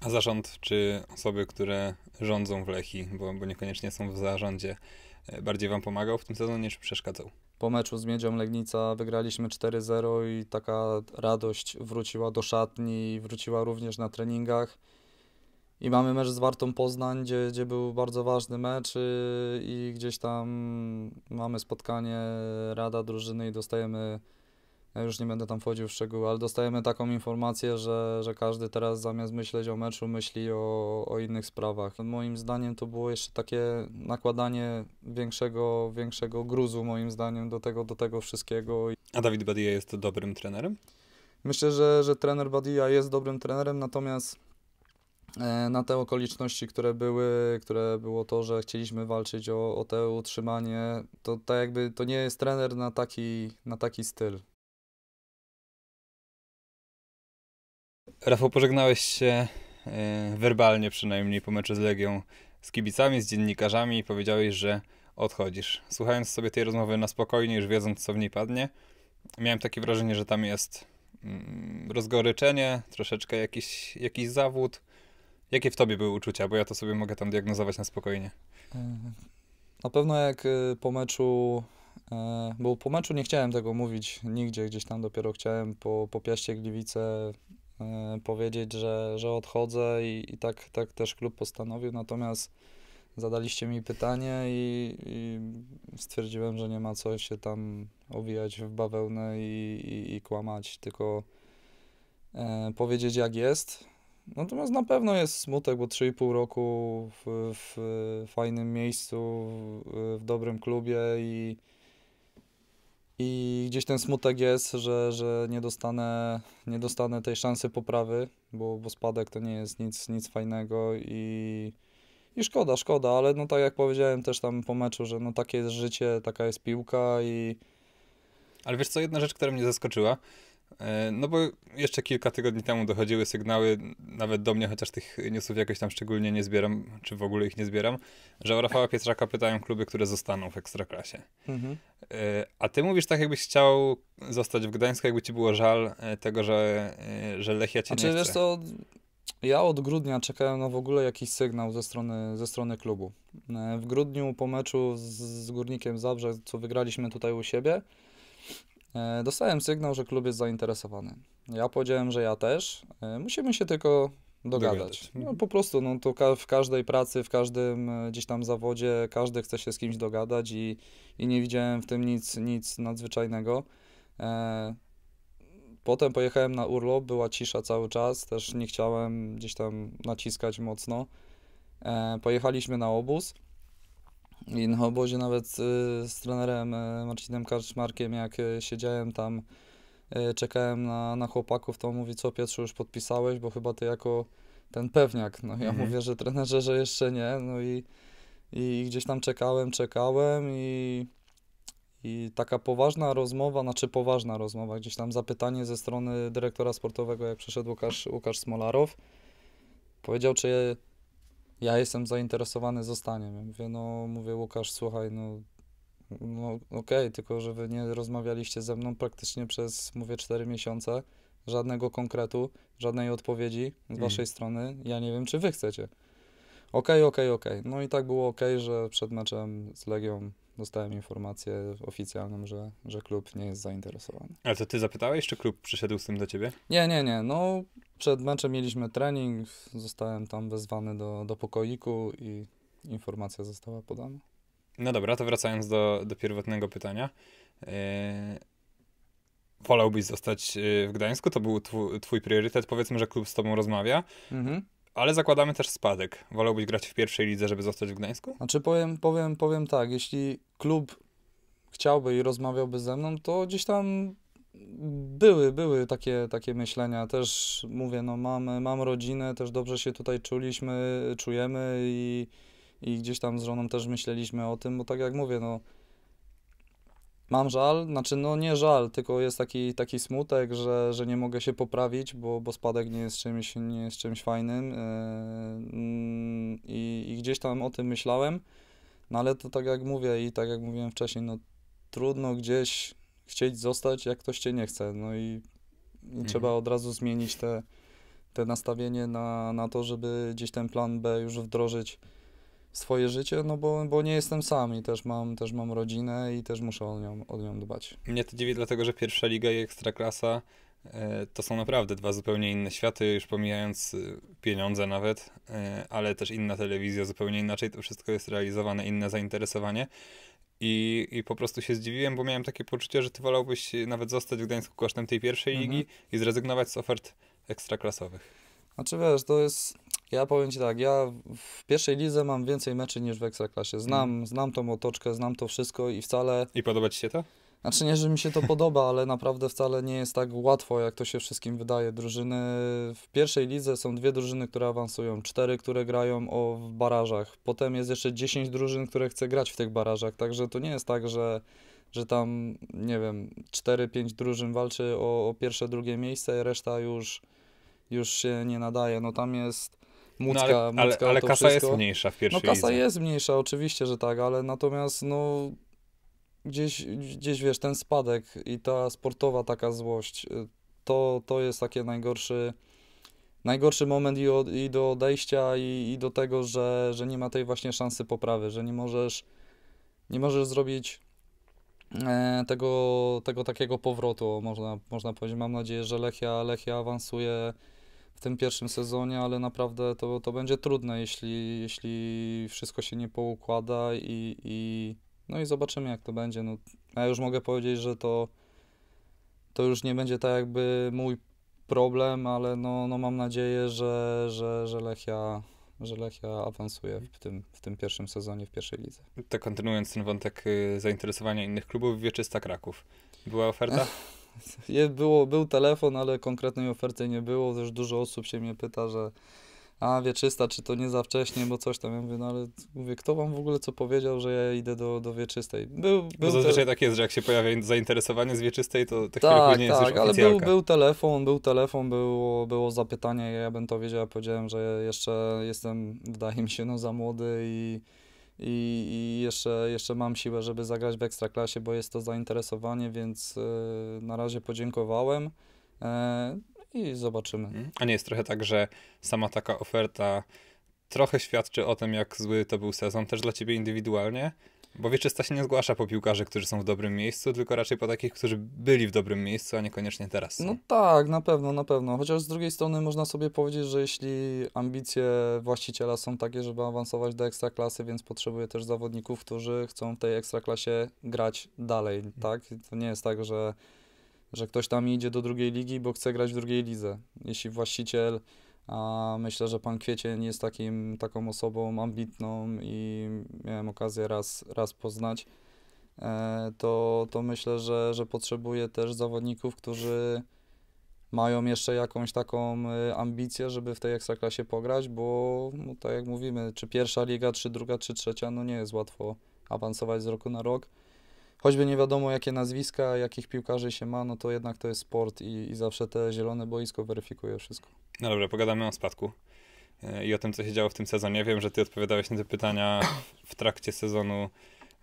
A zarząd czy osoby, które rządzą w Lechi, bo, bo niekoniecznie są w zarządzie, e, bardziej Wam pomagał w tym sezonie, niż przeszkadzał? Po meczu z Miedzią Legnica wygraliśmy 4-0 i taka radość wróciła do szatni, wróciła również na treningach. I mamy mecz z Wartą Poznań, gdzie, gdzie był bardzo ważny mecz y, i gdzieś tam mamy spotkanie Rada Drużyny i dostajemy ja już nie będę tam wchodził w szczegóły, ale dostajemy taką informację, że, że każdy teraz zamiast myśleć o meczu, myśli o, o innych sprawach. Moim zdaniem to było jeszcze takie nakładanie większego, większego gruzu, moim zdaniem, do tego, do tego wszystkiego. A Dawid Badia jest dobrym trenerem? Myślę, że, że trener Badia jest dobrym trenerem, natomiast e, na te okoliczności, które były, które było to, że chcieliśmy walczyć o, o to utrzymanie, to tak jakby to nie jest trener na taki, na taki styl. Rafał, pożegnałeś się e, werbalnie przynajmniej po meczu z Legią z kibicami, z dziennikarzami i powiedziałeś, że odchodzisz. Słuchając sobie tej rozmowy na spokojnie, już wiedząc co w niej padnie, miałem takie wrażenie, że tam jest mm, rozgoryczenie, troszeczkę jakiś, jakiś zawód. Jakie w tobie były uczucia, bo ja to sobie mogę tam diagnozować na spokojnie. Na pewno jak y, po meczu e, bo po meczu nie chciałem tego mówić nigdzie, gdzieś tam dopiero chciałem po, po Piaście Gliwice E, powiedzieć, że, że odchodzę i, i tak, tak też klub postanowił. Natomiast zadaliście mi pytanie i, i, stwierdziłem, że nie ma co się tam owijać w bawełnę i, i, i kłamać, tylko e, powiedzieć jak jest. Natomiast na pewno jest smutek, bo 3,5 roku w, w fajnym miejscu, w, w dobrym klubie i, i gdzieś ten smutek jest, że, że nie, dostanę, nie dostanę tej szansy poprawy, bo, bo spadek to nie jest nic, nic fajnego i, i szkoda, szkoda, ale no tak jak powiedziałem też tam po meczu, że no takie jest życie, taka jest piłka i... Ale wiesz co, jedna rzecz, która mnie zaskoczyła, E, no bo jeszcze kilka tygodni temu dochodziły sygnały, nawet do mnie, chociaż tych newsów jakoś tam szczególnie nie zbieram, czy w ogóle ich nie zbieram, że o Rafała Pietrzaka pytają kluby, które zostaną w Ekstraklasie. Mhm. E, a ty mówisz tak, jakbyś chciał zostać w Gdańsku, jakby ci było żal e, tego, że, że Lechia cię A znaczy, nie chce. Wiesz co, ja od grudnia czekałem na w ogóle jakiś sygnał ze strony, ze strony klubu. W grudniu po meczu z, z Górnikiem Zabrze, co wygraliśmy tutaj u siebie, E, dostałem sygnał, że klub jest zainteresowany. Ja powiedziałem, że ja też. E, musimy się tylko dogadać. No, po prostu, no, to ka w każdej pracy, w każdym e, gdzieś tam zawodzie, każdy chce się z kimś dogadać i, i nie widziałem w tym nic, nic nadzwyczajnego. E Potem pojechałem na urlop, była cisza cały czas, też nie chciałem gdzieś tam naciskać mocno. E pojechaliśmy na obóz. I na obozie nawet y, z trenerem y, Marcinem Kaczmarkiem, jak y, siedziałem tam, czekałem na, na chłopaków, to on mówi, co Pietrzu, już podpisałeś, bo chyba ty jako ten pewniak. No ja mhm. mówię, że trenerze, że jeszcze nie, no i, i gdzieś tam czekałem, czekałem i, i taka poważna rozmowa, znaczy poważna rozmowa, gdzieś tam zapytanie ze strony dyrektora sportowego, jak przyszedł Łukasz, Łukasz Smolarow, powiedział, czy ja jestem zainteresowany zostaniem. Ja mówię, no mówię, Łukasz, słuchaj, no, no okej, okay, tylko że wy nie rozmawialiście ze mną praktycznie przez, mówię, 4 miesiące, żadnego konkretu, żadnej odpowiedzi z mm. waszej strony, ja nie wiem, czy wy chcecie. Okej, okay, okej, okay, okej. Okay. No i tak było okej, że przed meczem z Legią dostałem informację oficjalną, że, że klub nie jest zainteresowany. Ale to ty zapytałeś, czy klub przyszedł z tym do ciebie? Nie, nie, nie. No, przed meczem mieliśmy trening, zostałem tam wezwany do, do pokoiku i informacja została podana. No dobra, to wracając do, do pierwotnego pytania. Yy, wolałbyś zostać yy, w Gdańsku? To był tw twój priorytet. Powiedzmy, że klub z tobą rozmawia. Mhm. Ale zakładamy też spadek. Wolałbyś grać w pierwszej lidze, żeby zostać w Gdańsku? Znaczy powiem, powiem, powiem tak, jeśli klub chciałby i rozmawiałby ze mną, to gdzieś tam były, były takie, takie myślenia. Też mówię, no mam, mam rodzinę, też dobrze się tutaj czuliśmy, czujemy i, i gdzieś tam z żoną też myśleliśmy o tym, bo tak jak mówię, no mam żal, znaczy no nie żal, tylko jest taki, taki smutek, że, że nie mogę się poprawić, bo, bo spadek nie jest czymś, nie jest czymś fajnym e, mm, I, i gdzieś tam o tym myślałem, no ale to tak jak mówię i tak jak mówiłem wcześniej, no trudno gdzieś chcieć zostać, jak ktoś cię nie chce, no i, i mhm. trzeba od razu zmienić te, te nastawienie na, na to, żeby gdzieś ten plan B już wdrożyć swoje życie, no bo, bo nie jestem sam i też mam, też mam rodzinę i też muszę o nią, o nią dbać. Mnie to dziwi, dlatego że pierwsza liga i ekstraklasa e, to są naprawdę dwa zupełnie inne światy, już pomijając e, pieniądze nawet, e, ale też inna telewizja, zupełnie inaczej to wszystko jest realizowane, inne zainteresowanie. I, I po prostu się zdziwiłem, bo miałem takie poczucie, że ty wolałbyś nawet zostać w Gdańsku kosztem tej pierwszej mhm. ligi i zrezygnować z ofert ekstraklasowych. Znaczy wiesz, to jest, ja powiem Ci tak, ja w pierwszej lidze mam więcej meczy niż w Ekstraklasie. Znam, mhm. znam tą otoczkę, znam to wszystko i wcale... I podoba Ci się to? Znaczy nie, że mi się to podoba, ale naprawdę wcale nie jest tak łatwo, jak to się wszystkim wydaje. Drużyny w pierwszej lidze są dwie drużyny, które awansują, cztery, które grają o, w barażach. Potem jest jeszcze dziesięć drużyn, które chce grać w tych barażach, także to nie jest tak, że, że tam, nie wiem, cztery, pięć drużyn walczy o, o pierwsze, drugie miejsce, reszta już już się nie nadaje. No tam jest Mucka, no ale, ale, kasa wszystko. jest mniejsza w pierwszej No kasa lidze. jest mniejsza, oczywiście, że tak, ale natomiast no gdzieś, gdzieś wiesz, ten spadek i ta sportowa taka złość, y, to, to jest taki najgorszy, najgorszy moment i, od, i do odejścia i, i, do tego, że, że nie ma tej właśnie szansy poprawy, że nie możesz, nie możesz zrobić e, tego, tego takiego powrotu, można, można powiedzieć. Mam nadzieję, że Lechia, Lechia awansuje w tym pierwszym sezonie, ale naprawdę to, to będzie trudne, jeśli, jeśli wszystko się nie poukłada i, i no i zobaczymy jak to będzie. No, ja już mogę powiedzieć, że to, to już nie będzie tak jakby mój problem, ale no, no mam nadzieję, że, że, że Lechia że Lechia awansuje w tym, w tym pierwszym sezonie, w pierwszej lidze. To kontynuując ten wątek y, zainteresowania innych klubów, Wieczysta Kraków. Była oferta? Było, był telefon, ale konkretnej oferty nie było. Też dużo osób się mnie pyta, że a wieczysta, czy to nie za wcześnie, bo coś tam. Ja mówię, no ale mówię, kto wam w ogóle co powiedział, że ja idę do, do wieczystej? Był, był bo zazwyczaj te... tak jest, że jak się pojawia zainteresowanie z wieczystej, to tak chwilę jest tak, jest już ale był, był telefon, był telefon, było, było zapytanie, ja bym to wiedział, ja powiedziałem, że jeszcze jestem, wydaje mi się, no za młody i i, i, jeszcze, jeszcze mam siłę, żeby zagrać w ekstraklasie, bo jest to zainteresowanie, więc e, na razie podziękowałem e, i zobaczymy. Mhm. A nie jest trochę tak, że sama taka oferta trochę świadczy o tym, jak zły to był sezon, też dla ciebie indywidualnie, bo wieczysta się nie zgłasza po piłkarzy, którzy są w dobrym miejscu, tylko raczej po takich, którzy byli w dobrym miejscu, a niekoniecznie teraz. Są. No tak, na pewno, na pewno. Chociaż z drugiej strony można sobie powiedzieć, że jeśli ambicje właściciela są takie, żeby awansować do ekstraklasy, więc potrzebuje też zawodników, którzy chcą w tej ekstraklasie grać dalej, mhm. tak? To nie jest tak, że, że ktoś tam idzie do drugiej ligi, bo chce grać w drugiej lidze. Jeśli właściciel a myślę, że pan Kwiecień jest takim, taką osobą ambitną i miałem okazję raz, raz poznać. E, to, to myślę, że, że potrzebuje też zawodników, którzy mają jeszcze jakąś taką e, ambicję, żeby w tej ekstraklasie pograć, bo no, tak jak mówimy, czy pierwsza liga, czy druga, czy trzecia, no nie jest łatwo awansować z roku na rok choćby nie wiadomo jakie nazwiska, jakich piłkarzy się ma, no to jednak to jest sport i, i zawsze te zielone boisko weryfikuje wszystko. No dobrze, pogadamy o spadku e, i o tym, co się działo w tym sezonie. Wiem, że ty odpowiadałeś na te pytania w trakcie sezonu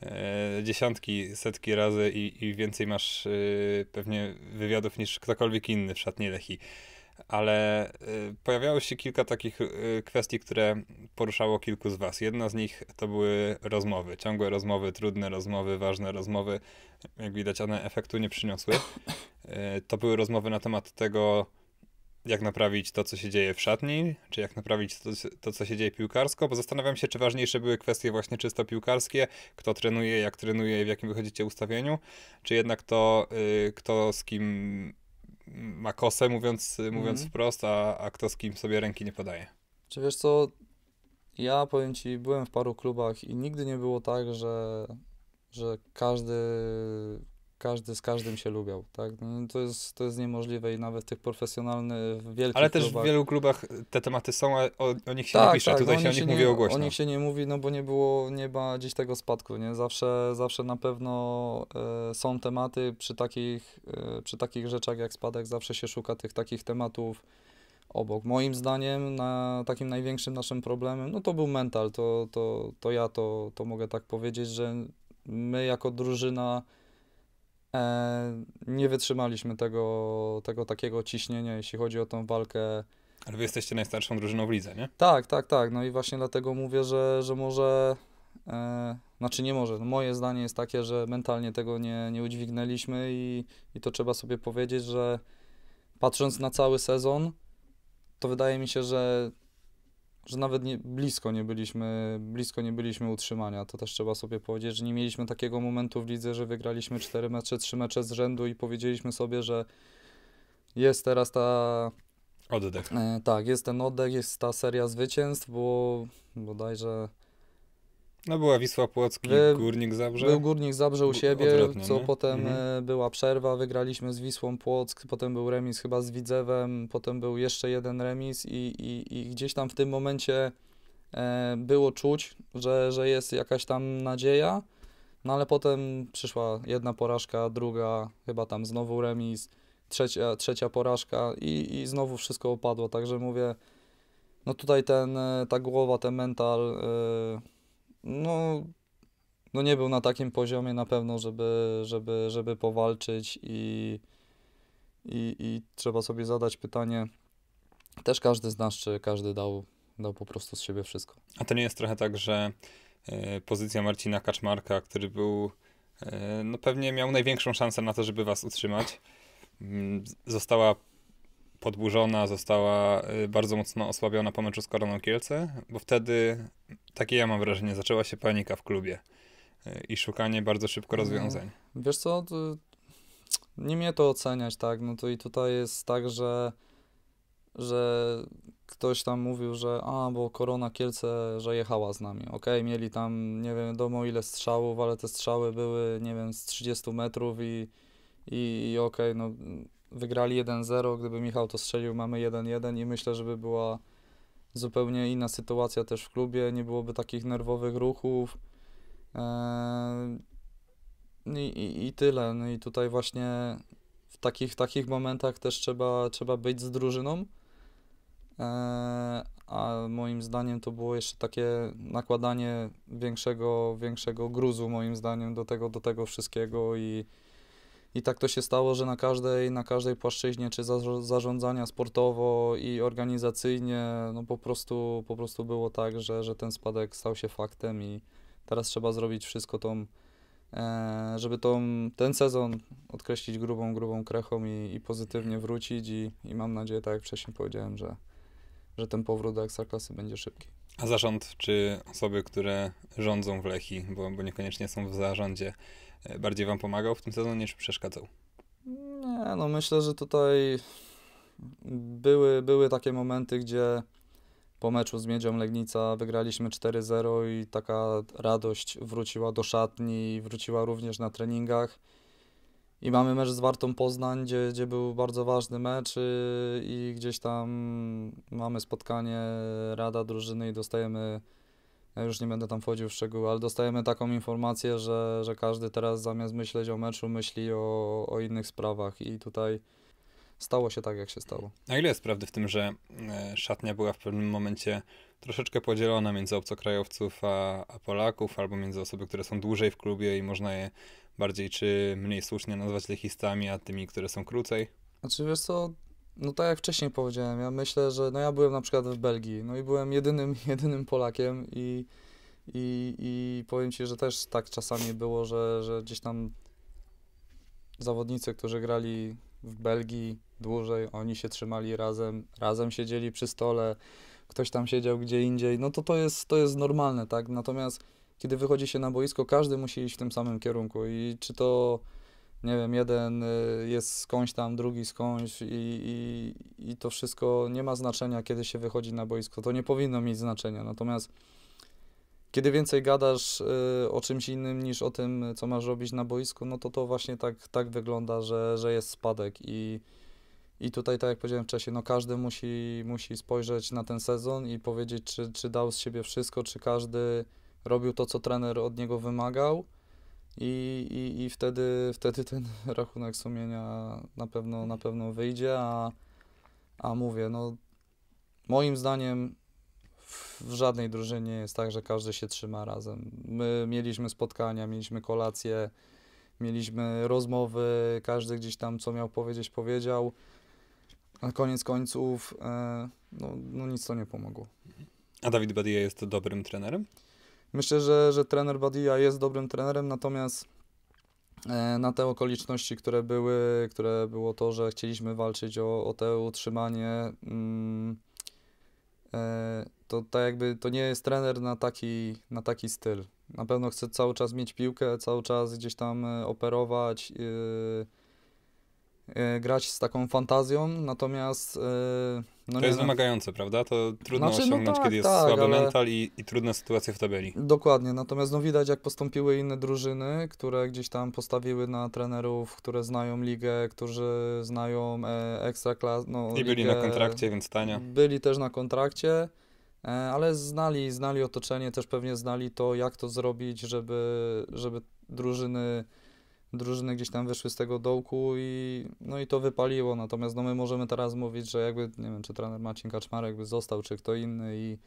e, dziesiątki, setki razy i, i więcej masz e, pewnie wywiadów niż ktokolwiek inny w szatni Lechii ale y, pojawiało się kilka takich y, kwestii, które poruszało kilku z Was. Jedna z nich to były rozmowy, ciągłe rozmowy, trudne rozmowy, ważne rozmowy. Jak widać, one efektu nie przyniosły. Y, to były rozmowy na temat tego, jak naprawić to, co się dzieje w szatni, czy jak naprawić to, to, co się dzieje piłkarsko, bo zastanawiam się, czy ważniejsze były kwestie właśnie czysto piłkarskie, kto trenuje, jak trenuje, w jakim wychodzicie ustawieniu, czy jednak to, kto z kim ma kosę, mówiąc, mówiąc mm. wprost, a, a kto z kim sobie ręki nie podaje. Czy wiesz co, ja powiem Ci, byłem w paru klubach i nigdy nie było tak, że, że każdy, każdy z każdym się lubiał, tak? No, to, jest, to jest niemożliwe i nawet tych profesjonalnych, wielkich Ale też klubach... w wielu klubach te tematy są, a o, o nich się tak, nie pisze, tak, no tutaj się o nich nie, mówi głośno. O nich się nie mówi, no bo nie było, nie ma gdzieś tego spadku, nie? Zawsze, zawsze na pewno e, są tematy przy takich, e, przy takich rzeczach jak spadek, zawsze się szuka tych takich tematów obok. Moim zdaniem na takim największym naszym problemem, no to był mental, to, to, to ja to, to mogę tak powiedzieć, że my jako drużyna E, nie wytrzymaliśmy tego, tego takiego ciśnienia, jeśli chodzi o tą walkę. Ale wy jesteście najstarszą drużyną w lidze, nie? Tak, tak, tak. No i właśnie dlatego mówię, że, że może E, znaczy nie może. No moje zdanie jest takie, że mentalnie tego nie, nie udźwignęliśmy i, i to trzeba sobie powiedzieć, że patrząc na cały sezon, to wydaje mi się, że że nawet nie, blisko, nie byliśmy, blisko nie byliśmy utrzymania. To też trzeba sobie powiedzieć, że nie mieliśmy takiego momentu w lidze, że wygraliśmy 4 mecze, 3 mecze z rzędu i powiedzieliśmy sobie, że jest teraz ta... Oddech. E, tak, jest ten oddech, jest ta seria zwycięstw, bo bodajże... No była Wisła Płocki, Wy, Górnik Zabrze. Był Górnik Zabrze u siebie, Odwrotnie, co nie? potem mhm. E, była przerwa, wygraliśmy z Wisłą Płock, potem był remis chyba z Widzewem, potem był jeszcze jeden remis i, i, i gdzieś tam w tym momencie e, było czuć, że, że jest jakaś tam nadzieja, no ale potem przyszła jedna porażka, druga, chyba tam znowu remis, trzecia, trzecia porażka i, i znowu wszystko opadło, także mówię, no tutaj ten, e, ta głowa, ten mental... E, no, no nie był na takim poziomie na pewno, żeby, żeby, żeby powalczyć i, i, i trzeba sobie zadać pytanie, też każdy z nas, czy każdy dał, dał po prostu z siebie wszystko. A to nie jest trochę tak, że y, pozycja Marcina Kaczmarka, który był, y, no pewnie miał największą szansę na to, żeby was utrzymać, y, została podburzona, została y, bardzo mocno osłabiona po meczu z Koroną Kielce, bo wtedy, takie ja mam wrażenie, zaczęła się panika w klubie y, i szukanie bardzo szybko no, rozwiązań. Wiesz co, nie mnie to oceniać, tak, no to i tutaj jest tak, że że ktoś tam mówił, że a, bo Korona Kielce, że jechała z nami. ok, mieli tam nie wiem, wiadomo ile strzałów, ale te strzały były, nie wiem, z 30 metrów i, i, i okej, okay, no wygrali 1-0, gdyby Michał to strzelił, mamy 1-1 i myślę, żeby była zupełnie inna sytuacja też w klubie, nie byłoby takich nerwowych ruchów. Eee, I, i, i tyle. No i tutaj właśnie w takich, takich momentach też trzeba, trzeba być z drużyną. Eee, a moim zdaniem to było jeszcze takie nakładanie większego, większego gruzu moim zdaniem do tego, do tego wszystkiego i i tak to się stało, że na każdej, na każdej płaszczyźnie, czy za, zarządzania sportowo i organizacyjnie, no po prostu, po prostu było tak, że, że ten spadek stał się faktem i teraz trzeba zrobić wszystko tą, e, żeby tą, ten sezon odkreślić grubą, grubą krechą i, i pozytywnie wrócić i, i mam nadzieję, tak jak wcześniej powiedziałem, że, że ten powrót do Ekstraklasy będzie szybki. A zarząd, czy osoby, które rządzą w Lechi, bo, bo niekoniecznie są w zarządzie, E, bardziej wam pomagał w tym sezonie, niż przeszkadzał? Nie, no myślę, że tutaj były, były takie momenty, gdzie po meczu z Miedzią Legnica wygraliśmy 4-0 i taka radość wróciła do szatni, wróciła również na treningach. I mamy mecz z Wartą Poznań, gdzie, gdzie był bardzo ważny mecz i, y, i gdzieś tam mamy spotkanie rada drużyny i dostajemy ja już nie będę tam wchodził w szczegóły, ale dostajemy taką informację, że, że każdy teraz zamiast myśleć o meczu, myśli o, o innych sprawach i tutaj stało się tak, jak się stało. A ile jest prawdy w tym, że e, szatnia była w pewnym momencie troszeczkę podzielona między obcokrajowców a, a Polaków, albo między osoby, które są dłużej w klubie i można je bardziej czy mniej słusznie nazwać lechistami, a tymi, które są krócej? Znaczy wiesz co, no tak jak wcześniej powiedziałem, ja myślę, że no ja byłem na przykład w Belgii, no i byłem jedynym, jedynym Polakiem i, i, i powiem Ci, że też tak czasami było, że, że gdzieś tam zawodnicy, którzy grali w Belgii dłużej, oni się trzymali razem, razem siedzieli przy stole, ktoś tam siedział gdzie indziej, no to to jest, to jest normalne, tak? Natomiast kiedy wychodzi się na boisko, każdy musi iść w tym samym kierunku i czy to nie wiem, jeden y, jest skądś tam, drugi skądś i, i, i, to wszystko nie ma znaczenia, kiedy się wychodzi na boisko. To nie powinno mieć znaczenia. Natomiast kiedy więcej gadasz y, o czymś innym niż o tym, co masz robić na boisku, no to to właśnie tak, tak wygląda, że, że jest spadek i, i tutaj, tak jak powiedziałem wcześniej, no każdy musi, musi spojrzeć na ten sezon i powiedzieć, czy, czy dał z siebie wszystko, czy każdy robił to, co trener od niego wymagał, i, i, i wtedy, wtedy ten rachunek sumienia na pewno, na pewno wyjdzie, a, a mówię, no moim zdaniem w żadnej drużynie jest tak, że każdy się trzyma razem. My mieliśmy spotkania, mieliśmy kolacje, mieliśmy rozmowy, każdy gdzieś tam co miał powiedzieć, powiedział. A koniec końców, e, no, no nic to nie pomogło. A Dawid Badia jest dobrym trenerem? Myślę, że, że trener Badia jest dobrym trenerem, natomiast e, na te okoliczności, które były, które było to, że chcieliśmy walczyć o, o to utrzymanie, mm, e, to tak jakby to nie jest trener na taki, na taki styl. Na pewno chce cały czas mieć piłkę, cały czas gdzieś tam e, operować. Yy, E, grać z taką fantazją, natomiast... E, no to jest wymagające, prawda? To trudno znaczy, no osiągnąć, no tak, kiedy jest tak, słaby ale... mental i, i, trudne sytuacje w tabeli. Dokładnie, natomiast no widać jak postąpiły inne drużyny, które gdzieś tam postawiły na trenerów, które znają ligę, którzy znają e, ekstra klas... No, I ligę. byli na kontrakcie, więc tania. Byli też na kontrakcie, e, ale znali, znali otoczenie, też pewnie znali to, jak to zrobić, żeby, żeby drużyny drużyny gdzieś tam wyszły z tego dołku i, no i to wypaliło. Natomiast no my możemy teraz mówić, że jakby, nie wiem, czy trener Maciej Kaczmarek by został, czy kto inny i,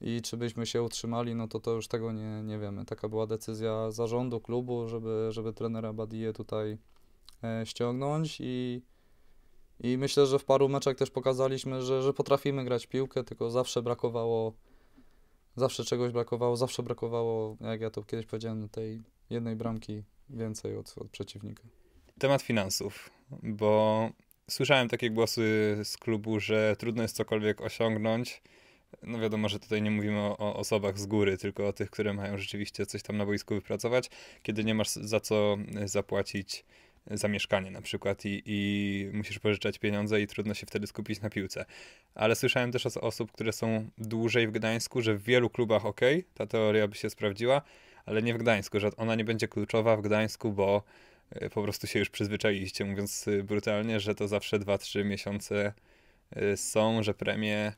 i czy byśmy się utrzymali, no to to już tego nie, nie wiemy. Taka była decyzja zarządu klubu, żeby, żeby trenera Badie tutaj e, ściągnąć i, i myślę, że w paru meczach też pokazaliśmy, że, że potrafimy grać piłkę, tylko zawsze brakowało zawsze czegoś brakowało, zawsze brakowało, jak ja to kiedyś powiedziałem, tej jednej bramki więcej od, od przeciwnika. Temat finansów, bo słyszałem takie głosy z klubu, że trudno jest cokolwiek osiągnąć. No wiadomo, że tutaj nie mówimy o, osobach z góry, tylko o tych, które mają rzeczywiście coś tam na boisku wypracować, kiedy nie masz za co zapłacić za mieszkanie na przykład i, i musisz pożyczać pieniądze i trudno się wtedy skupić na piłce. Ale słyszałem też od osób, które są dłużej w Gdańsku, że w wielu klubach ok, ta teoria by się sprawdziła, ale nie w Gdańsku, że ona nie będzie kluczowa w Gdańsku, bo e, po prostu się już przyzwyczailiście, mówiąc e, brutalnie, że to zawsze 2-3 miesiące e, są, że premie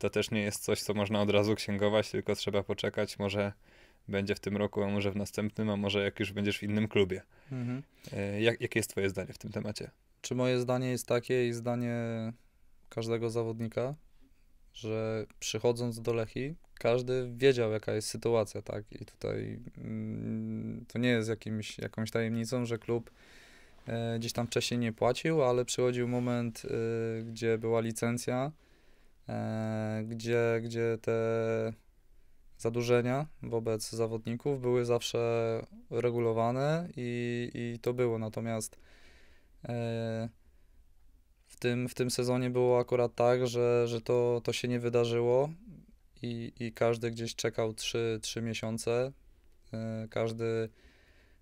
to też nie jest coś, co można od razu księgować, tylko trzeba poczekać, może będzie w tym roku, a może w następnym, a może jak już będziesz w innym klubie. Mhm. Jak, jakie jest twoje zdanie w tym temacie? Czy moje zdanie jest takie i zdanie każdego zawodnika, że przychodząc do Lechi, każdy wiedział, jaka jest sytuacja, tak? I tutaj mm, to nie jest jakimś, jakąś tajemnicą, że klub e, gdzieś tam wcześniej nie płacił, ale przychodził moment, e, gdzie była licencja, e, gdzie, gdzie te zadłużenia wobec zawodników były zawsze regulowane i, i to było. Natomiast tym, w tym sezonie było akurat tak, że, że to, to się nie wydarzyło i, i każdy gdzieś czekał 3, 3 miesiące. E, każdy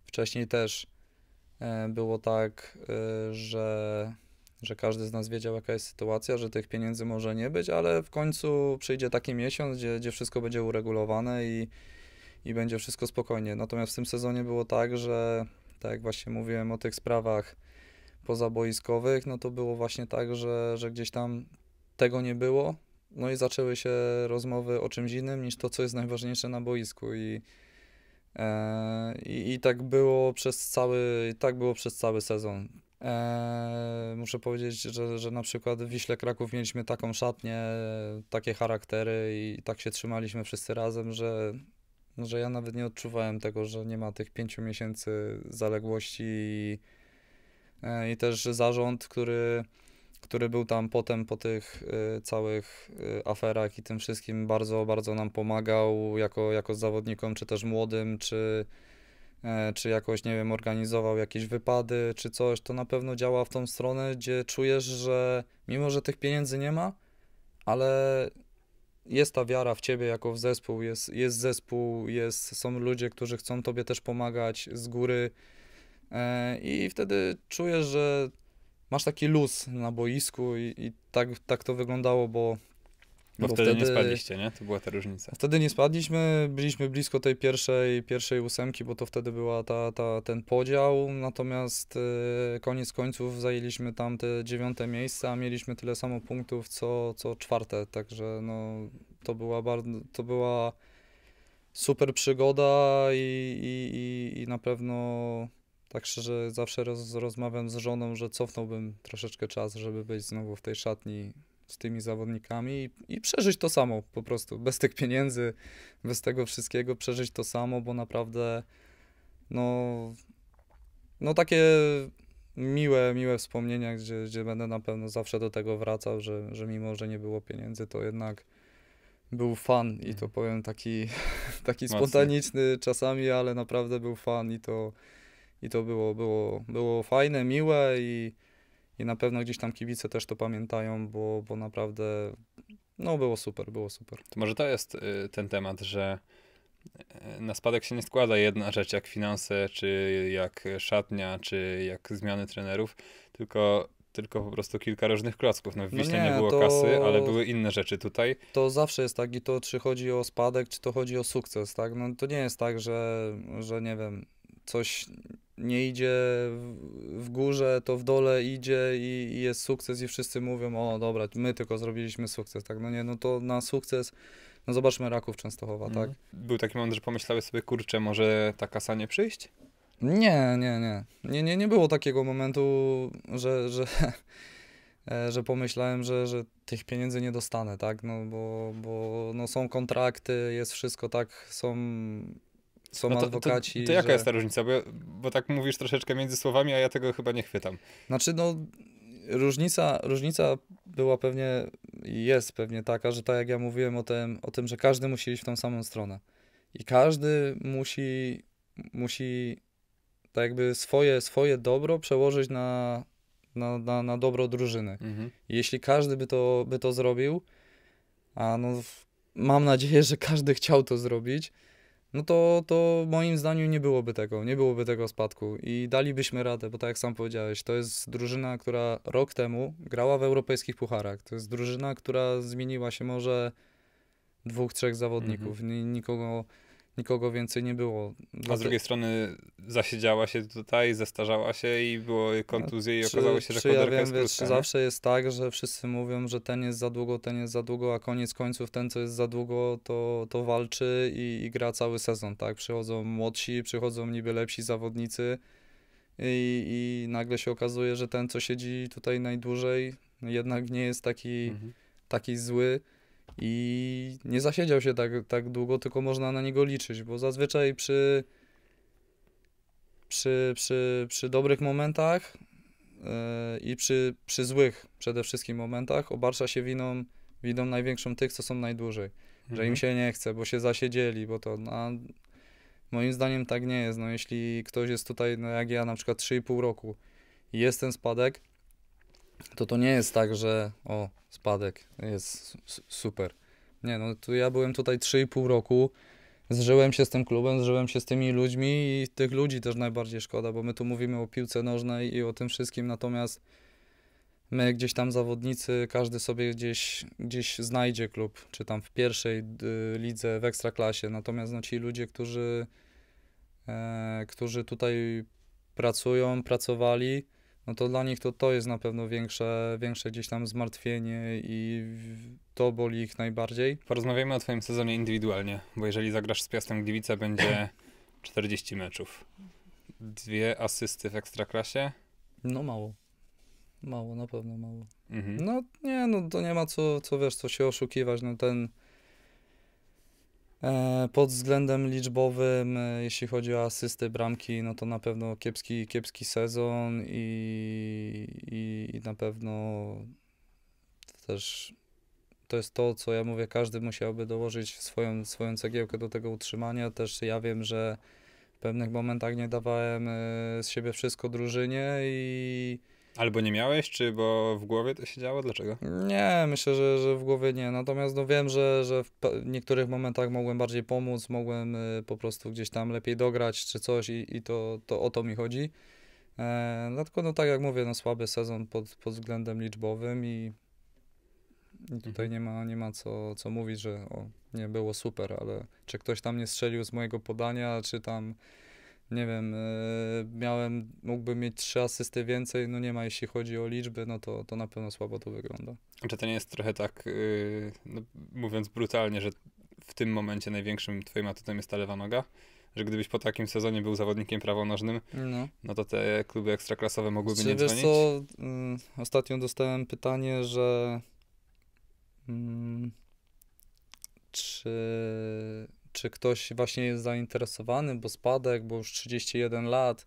wcześniej też e, było tak, e, że, że każdy z nas wiedział, jaka jest sytuacja, że tych pieniędzy może nie być, ale w końcu przyjdzie taki miesiąc, gdzie, gdzie wszystko będzie uregulowane i, i będzie wszystko spokojnie. Natomiast w tym sezonie było tak, że tak jak właśnie mówiłem o tych sprawach pozaboiskowych, no to było właśnie tak, że, że gdzieś tam tego nie było, no i zaczęły się rozmowy o czymś innym niż to, co jest najważniejsze na boisku i, e, i, i, tak było przez cały, tak było przez cały sezon. E, muszę powiedzieć, że, że na przykład w Wiśle Kraków mieliśmy taką szatnię, takie charaktery i tak się trzymaliśmy wszyscy razem, że, że ja nawet nie odczuwałem tego, że nie ma tych pięciu miesięcy zaległości i, E, i też zarząd, który, który był tam potem po tych e, całych e, aferach i tym wszystkim bardzo, bardzo nam pomagał jako, jako zawodnikom, czy też młodym, czy, czy jakoś, nie wiem, organizował jakieś wypady, czy coś, to na pewno działa w tą stronę, gdzie czujesz, że mimo, że tych pieniędzy nie ma, ale jest ta wiara w ciebie jako w zespół, jest, jest zespół, jest, są ludzie, którzy chcą tobie też pomagać z góry, E, I wtedy czujesz, że masz taki luz na boisku i, i tak, tak to wyglądało, bo bo, bo wtedy, wtedy, nie spadliście, nie? To była ta różnica. Wtedy nie spadliśmy, byliśmy blisko tej pierwszej, pierwszej ósemki, bo to wtedy była ta, ta, ten podział, natomiast e, koniec końców zajęliśmy tam te dziewiąte miejsca, a mieliśmy tyle samo punktów, co, co czwarte, także no, to była bardzo, to była super przygoda i, i, i, i na pewno tak że zawsze roz, rozmawiam z żoną, że cofnąłbym troszeczkę czas, żeby być znowu w tej szatni z tymi zawodnikami i, i, przeżyć to samo po prostu, bez tych pieniędzy, bez tego wszystkiego, przeżyć to samo, bo naprawdę no, no takie miłe, miłe wspomnienia, gdzie, gdzie będę na pewno zawsze do tego wracał, że, że mimo, że nie było pieniędzy, to jednak był fan i to mhm. powiem taki, taki spontaniczny czasami, ale naprawdę był fan i to i to było, było, było fajne, miłe i, i na pewno gdzieś tam kibice też to pamiętają, bo, bo naprawdę no było super, było super. To może to jest y, ten temat, że y, na spadek się nie składa jedna rzecz jak finanse, czy jak szatnia, czy jak zmiany trenerów, tylko tylko po prostu kilka różnych klocków. No w Wiśle no nie, nie, było to... kasy, ale były inne rzeczy tutaj. To zawsze jest tak i to czy chodzi o spadek, czy to chodzi o sukces, tak? No to nie jest tak, że, że nie wiem, coś nie idzie w górze, to w dole idzie i, i, jest sukces i wszyscy mówią, o dobra, my tylko zrobiliśmy sukces, tak, no nie, no to na sukces, no zobaczmy Raków Częstochowa, mm. tak. Był taki moment, że pomyślałeś sobie, kurczę, może ta kasa nie przyjść? Nie, nie, nie, nie, nie, nie było takiego momentu, że, że, e, że pomyślałem, że, że tych pieniędzy nie dostanę, tak, no bo, bo no, są kontrakty, jest wszystko, tak, są są no to, adwokaci. To, to jaka że... jest ta różnica? Bo, bo tak mówisz troszeczkę między słowami, a ja tego chyba nie chwytam. Znaczy, no, różnica, różnica była pewnie, jest pewnie taka, że tak jak ja mówiłem o tym, o tym że każdy musi iść w tą samą stronę. I każdy musi, musi tak jakby swoje, swoje dobro przełożyć na, na, na, na dobro drużyny. Mhm. Jeśli każdy by to, by to zrobił, a no, mam nadzieję, że każdy chciał to zrobić, no to, to moim zdaniem nie byłoby tego, nie byłoby tego spadku i dalibyśmy radę, bo tak jak sam powiedziałeś, to jest drużyna, która rok temu grała w europejskich pucharach. To jest drużyna, która zmieniła się może dwóch, trzech zawodników, mm -hmm. nikogo nikogo więcej nie było. Dla A z drugiej strony zasiedziała się tutaj, zestarzała się i było kontuzje i okazało się, że koderka ja wiem, jest krótka, Zawsze jest tak, że wszyscy mówią, że ten jest za długo, ten jest za długo, a koniec końców ten, co jest za długo, to, to walczy i, i gra cały sezon, tak? Przychodzą młodsi, przychodzą niby lepsi zawodnicy i, i nagle się okazuje, że ten, co siedzi tutaj najdłużej, jednak nie jest taki, mhm. taki zły i nie zasiedział się tak, tak długo, tylko można na niego liczyć, bo zazwyczaj przy, przy, przy, przy dobrych momentach yy, i przy, przy złych przede wszystkim momentach obarcza się winą, winą największą tych, co są najdłużej. Mhm. Że im mhm. się nie chce, bo się zasiedzieli, bo to... No, moim zdaniem tak nie jest. No, jeśli ktoś jest tutaj, no jak ja, na przykład 3,5 roku i jest ten spadek, to to nie jest tak, że o, spadek, jest super. Nie, no tu ja byłem tutaj 3,5 roku, zżyłem się z tym klubem, zżyłem się z tymi ludźmi i tych ludzi też najbardziej szkoda, bo my tu mówimy o piłce nożnej i o tym wszystkim, natomiast my gdzieś tam zawodnicy, każdy sobie gdzieś, gdzieś znajdzie klub, czy tam w pierwszej lidze, w ekstraklasie, natomiast no ci ludzie, którzy, e, którzy tutaj pracują, pracowali, no to dla nich to, to jest na pewno większe, większe gdzieś tam zmartwienie i to boli ich najbardziej. Porozmawiamy o Twoim sezonie indywidualnie, bo jeżeli zagrasz z Piastem Gliwice, będzie 40 meczów. Dwie asysty w ekstraklasie? No mało. Mało, na pewno mało. Mhm. No nie, no to nie ma co, co wiesz, co się oszukiwać. No ten E, pod względem liczbowym, e, jeśli chodzi o asysty, bramki, no to na pewno kiepski, kiepski sezon i, i, i na pewno też to jest to, co ja mówię, każdy musiałby dołożyć swoją, swoją cegiełkę do tego utrzymania. Też ja wiem, że w pewnych momentach nie dawałem e, z siebie wszystko drużynie i Albo nie miałeś, czy bo w głowie to się działo? Dlaczego? Nie, myślę, że, że w głowie nie. Natomiast no wiem, że, że w niektórych momentach mogłem bardziej pomóc, mogłem y, po prostu gdzieś tam lepiej dograć czy coś i, i to, to o to mi chodzi. E, dlatego no, no tak jak mówię, no słaby sezon pod, pod względem liczbowym i, i tutaj mhm. nie ma, nie ma co, co mówić, że o, nie było super, ale czy ktoś tam nie strzelił z mojego podania, czy tam nie wiem, e, miałem, mógłbym mieć trzy asysty więcej, no nie ma, jeśli chodzi o liczby, no to, to na pewno słabo to wygląda. Czy to nie jest trochę tak, e, no, mówiąc brutalnie, że w tym momencie największym twoim atutem jest ta lewa noga? że gdybyś po takim sezonie był zawodnikiem prawonożnym, no, no to te kluby ekstraklasowe mogłyby znaczy, nie dzwonić? Wiesz co, mm, ostatnio dostałem pytanie, że mm, czy czy ktoś właśnie jest zainteresowany, bo spadek, bo już 31 lat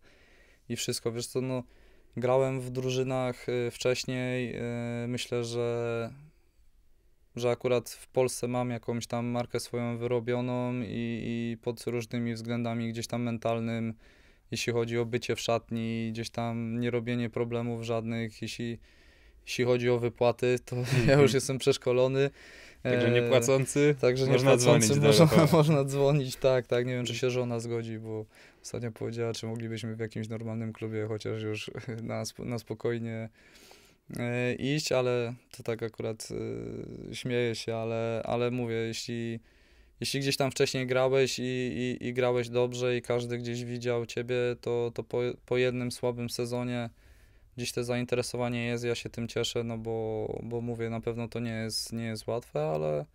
i wszystko, wiesz co, no grałem w drużynach y, wcześniej, y, myślę, że że akurat w Polsce mam jakąś tam markę swoją wyrobioną i, i pod różnymi względami gdzieś tam mentalnym, jeśli chodzi o bycie w szatni, gdzieś tam nie robienie problemów żadnych, jeśli, jeśli chodzi o wypłaty, to ja już mhm. jestem przeszkolony Także e, niepłacący, Także można dzwonić. Można, można dzwonić, tak, tak. Nie wiem, czy mm. się żona zgodzi, bo ostatnio powiedziała, czy moglibyśmy w jakimś normalnym klubie chociaż już na, na spokojnie e, iść, ale to tak akurat e, śmieję się, ale, ale mówię, jeśli, jeśli gdzieś tam wcześniej grałeś i, i, i grałeś dobrze i każdy gdzieś widział ciebie, to, to po, po jednym słabym sezonie dziś to zainteresowanie jest, ja się tym cieszę, no bo, bo mówię, na pewno to nie jest, nie jest łatwe, ale,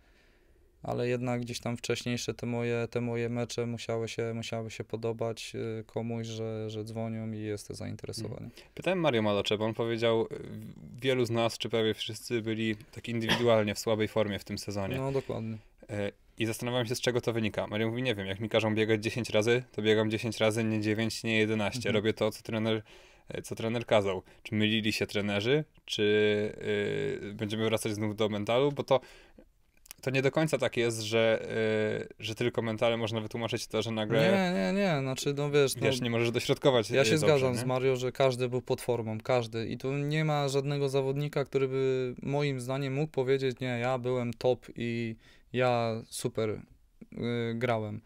ale jednak gdzieś tam wcześniejsze te moje, te moje mecze musiały się, musiały się podobać y, komuś, że, że dzwonią i jest to zainteresowanie. Mhm. Pytałem Mario Malocze, bo on powiedział, y, wielu z nas, czy prawie wszyscy byli tak indywidualnie w słabej formie w tym sezonie. No, dokładnie. E, I zastanawiam się, z czego to wynika. Mario mówi, nie wiem, jak mi każą biegać 10 razy, to biegam 10 razy, nie 9, nie 11. Mhm. Robię to, co trener E, co trener kazał. Czy mylili się trenerzy, czy yy, będziemy wracać znów do mentalu, bo to to nie do końca tak jest, że, yy, że tylko mentale można wytłumaczyć to, że nagle... Nie, nie, nie, znaczy no wiesz... No, nie możesz dośrodkować Ja y, się dobrze, zgadzam nie? z Mario, że każdy był pod formą, każdy. I tu nie ma żadnego zawodnika, który by moim zdaniem mógł powiedzieć, nie, ja byłem top i ja super yy, grałem.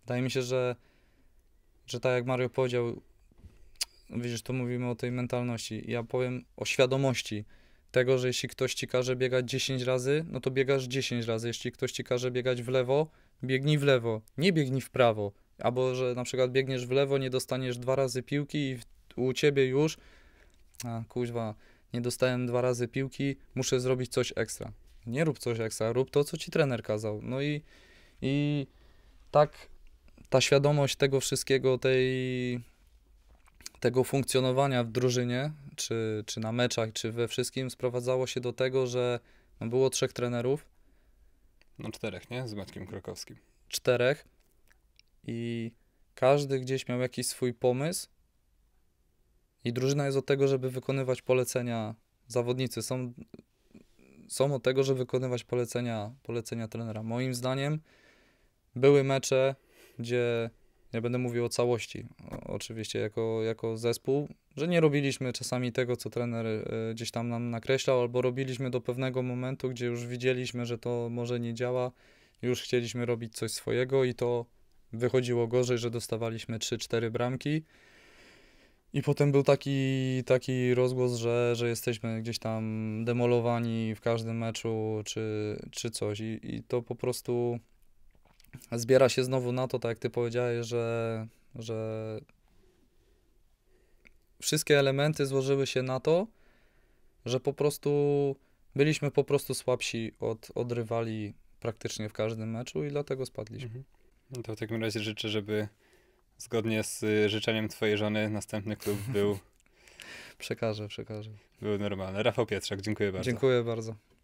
Wydaje mi się, że, że tak jak Mario powiedział, widzisz, tu mówimy o tej mentalności. Ja powiem o świadomości tego, że jeśli ktoś ci każe biegać 10 razy, no to biegasz 10 razy. Jeśli ktoś ci każe biegać w lewo, biegnij w lewo, nie biegnij w prawo. Albo, że na przykład biegniesz w lewo, nie dostaniesz dwa razy piłki i u ciebie już, a kuźwa, nie dostałem dwa razy piłki, muszę zrobić coś ekstra. Nie rób coś ekstra, rób to, co ci trener kazał. No i, i tak ta świadomość tego wszystkiego, tej tego funkcjonowania w drużynie, czy, czy na meczach, czy we wszystkim, sprowadzało się do tego, że no, było trzech trenerów. No czterech, nie? Z Maćkiem Krakowskim. Czterech. I każdy gdzieś miał jakiś swój pomysł. I drużyna jest od tego, żeby wykonywać polecenia. Zawodnicy są, są od tego, żeby wykonywać polecenia, polecenia trenera. Moim zdaniem były mecze, gdzie nie będę mówił o całości, oczywiście jako, jako zespół, że nie robiliśmy czasami tego, co trener e, gdzieś tam nam nakreślał, albo robiliśmy do pewnego momentu, gdzie już widzieliśmy, że to może nie działa, już chcieliśmy robić coś swojego i to wychodziło gorzej, że dostawaliśmy 3-4 bramki. I potem był taki, taki rozgłos, że, że jesteśmy gdzieś tam demolowani w każdym meczu czy, czy coś. I, I to po prostu zbiera się znowu na to, tak jak ty powiedziałeś, że, że wszystkie elementy złożyły się na to, że po prostu byliśmy po prostu słabsi od, od rywali praktycznie w każdym meczu i dlatego spadliśmy. Mhm. No to w takim razie życzę, żeby zgodnie z y, życzeniem twojej żony następny klub był... przekażę, przekażę. Był normalny. Rafał Pietrzak, dziękuję bardzo. Dziękuję bardzo.